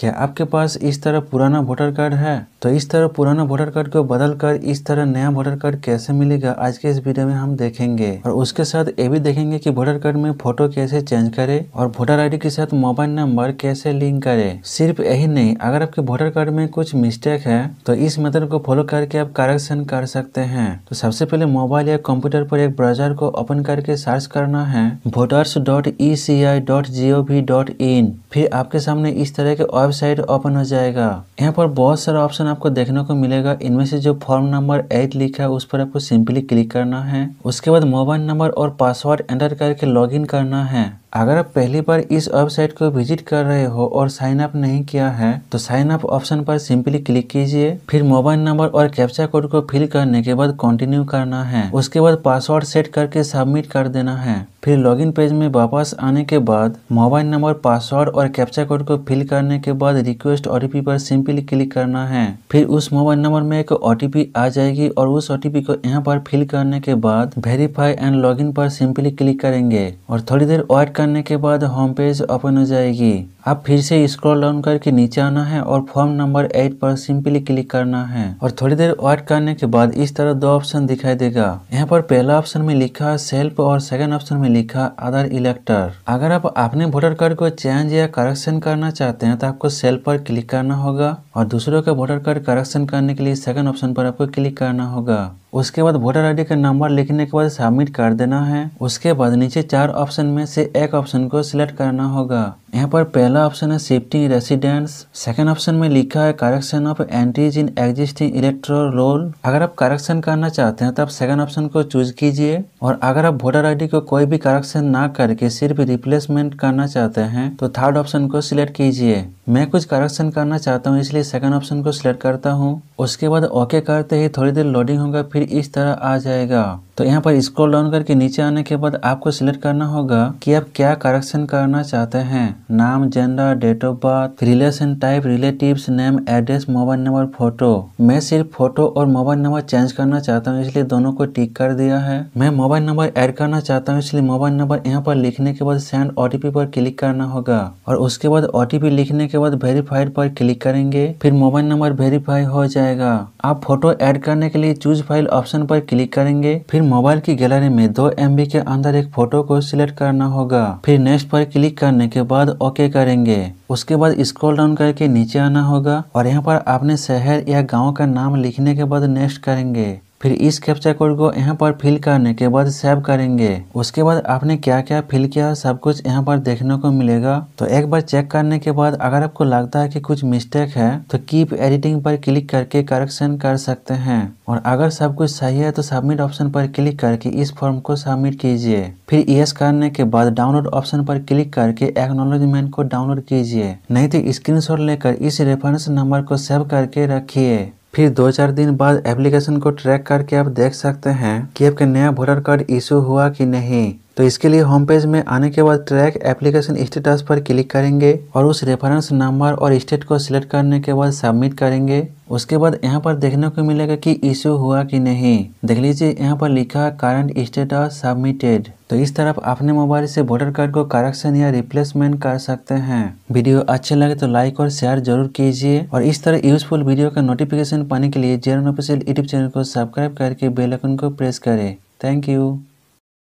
क्या आपके पास इस तरह पुराना वोटर कार्ड है तो इस तरह पुराना वोटर कार्ड को बदल कर इस तरह नया वोटर कार्ड कैसे मिलेगा आज के इस वीडियो में हम देखेंगे और उसके साथ ये भी देखेंगे कि वोटर कार्ड में फोटो कैसे चेंज करे और वोटर आईडी के साथ मोबाइल नंबर कैसे लिंक करे सिर्फ यही नहीं अगर आपके वोटर कार्ड में कुछ मिस्टेक है तो इस मेथड को फॉलो करके आप करेक्शन कर सकते हैं तो सबसे पहले मोबाइल या कंप्यूटर पर एक ब्राउजर को ओपन करके सर्च करना है voters dot E C I dot G O V dot in फिर आपके सामने इस तरह के वेबसाइट ओपन हो जाएगा यहाँ पर बहुत सारा ऑप्शन आपको देखने को मिलेगा इनमें से जो फॉर्म नंबर एट लिखा है उस पर आपको सिंपली क्लिक करना है उसके बाद मोबाइल नंबर और पासवर्ड एंटर करके लॉग करना है अगर आप पहली बार इस वेबसाइट को विजिट कर रहे हो और साइन अप नहीं किया है तो साइन अप ऑप्शन पर सिंपली क्लिक कीजिए फिर मोबाइल नंबर और कैप्चा कोड को फिल करने के बाद कंटिन्यू करना है उसके बाद पासवर्ड सेट करके सबमिट कर देना है फिर लॉगिन पेज में वापस आने के बाद मोबाइल नंबर पासवर्ड और कैप्चा कोड को फिल करने के बाद रिक्वेस्ट ओटीपी पर सिंपली क्लिक करना है फिर उस मोबाइल नंबर में एक ओटीपी आ जाएगी और उस ओ को यहाँ पर फिल करने के बाद वेरीफाई एंड लॉग पर सिंपली क्लिक करेंगे और थोड़ी देर वेट करने के बाद होम पेज ओपन हो जाएगी आप फिर से स्क्रॉल डाउन करके नीचे आना है और फॉर्म नंबर एट पर सिंपली क्लिक करना है और थोड़ी देर वेट करने के बाद इस तरह दो ऑप्शन दिखाई देगा यहाँ पर पहला ऑप्शन में लिखा सेल्फ और सेकंड ऑप्शन में लिखा अदर इलेक्टर अगर आप अपने वोटर कार्ड को चेंज या करेक्शन करना चाहते हैं तो आपको सेल पर क्लिक करना होगा और दूसरों का वोटर कार्ड करेक्शन करने के लिए सेकंड ऑप्शन पर आपको क्लिक करना होगा उसके बाद वोटर आईडी का नंबर लिखने के बाद सबमिट कर देना है उसके बाद नीचे चार ऑप्शन में से एक ऑप्शन को सिलेक्ट करना होगा यहाँ पर पहला ऑप्शन है शिफ्टिंग रेसिडेंस सेकंड ऑप्शन में लिखा है correction of entries in existing electro roll अगर आप करेक्शन करना चाहते हैं तो आप सेकंड ऑप्शन को चूज कीजिए और अगर आप वोटर आईडी को कोई भी करेक्शन ना करके सिर्फ रिप्लेसमेंट करना चाहते हैं तो थर्ड ऑप्शन को सिलेक्ट कीजिए मैं कुछ करेक्शन करना चाहता हूँ इसलिए सेकंड ऑप्शन को सिलेक्ट करता हूँ उसके बाद ओके करते ही थोड़ी देर लोडिंग होगा फिर फिर इस तरह आ जाएगा तो यहाँ पर स्क्रॉल डाउन करके नीचे आने के बाद आपको सिलेक्ट करना होगा कि आप क्या करेक्शन करना चाहते हैं नाम gender date of birth relation type relative name address mobile number photo मैं सिर्फ फोटो और मोबाइल नंबर चेंज करना चाहता हूँ इसलिए दोनों को टिक कर दिया है मैं मोबाइल नंबर एड करना चाहता हूँ इसलिए मोबाइल नंबर यहाँ पर लिखने के बाद सेंड ओटीपी पर क्लिक करना होगा और उसके बाद ओटीपी लिखने के बाद वेरीफाइड पर क्लिक करेंगे फिर मोबाइल नंबर वेरीफाई हो जाएगा आप फोटो एड करने के लिए चूज फाइल ऑप्शन पर क्लिक करेंगे फिर मोबाइल की गैलरी में दो एम के अंदर एक फोटो को सिलेक्ट करना होगा फिर नेक्स्ट पर क्लिक करने के बाद ओके करेंगे उसके बाद स्क्रॉल डाउन करके नीचे आना होगा और यहाँ पर आपने शहर या गाँव का नाम लिखने के बाद नेक्स्ट करेंगे फिर इस कैप्चा कोड को यहाँ पर फिल करने के बाद सेव करेंगे उसके बाद आपने क्या क्या फिल किया सब कुछ यहाँ पर देखने को मिलेगा तो एक बार चेक करने के बाद अगर आपको लगता है कि कुछ मिस्टेक है तो कीप एडिटिंग पर क्लिक करके करेक्शन कर सकते हैं और अगर सब कुछ सही है तो सबमिट ऑप्शन पर क्लिक करके इस फॉर्म को सबमिट कीजिए फिर यस करने के बाद डाउनलोड ऑप्शन पर क्लिक करके एक्नोलॉजमेंट को डाउनलोड कीजिए नहीं तो स्क्रीन लेकर इस रेफरेंस नंबर को सेव करके रखिए फिर दो चार दिन बाद एप्लीकेशन को ट्रैक करके आप देख सकते हैं कि आपका नया वोटर कार्ड इशू हुआ कि नहीं तो इसके लिए होम पेज में आने के बाद ट्रैक एप्लीकेशन स्टेटस पर क्लिक करेंगे और उस रेफरेंस नंबर और स्टेट को सिलेक्ट करने के बाद सबमिट करेंगे उसके बाद यहाँ पर देखने को मिलेगा कि इश्यू हुआ कि नहीं देख लीजिए यहाँ पर लिखा करंट स्टेटस सबमिटेड तो इस तरफ अपने मोबाइल से वोटर कार्ड को करेक्शन या रिप्लेसमेंट कर सकते हैं वीडियो अच्छे लगे तो लाइक और शेयर जरूर कीजिए और इस तरह यूजफुल वीडियो का नोटिफिकेशन पाने के लिए जेरन ऑफिशियल यूट्यूब चैनल को सब्सक्राइब करके बेलकन को प्रेस करें थैंक यू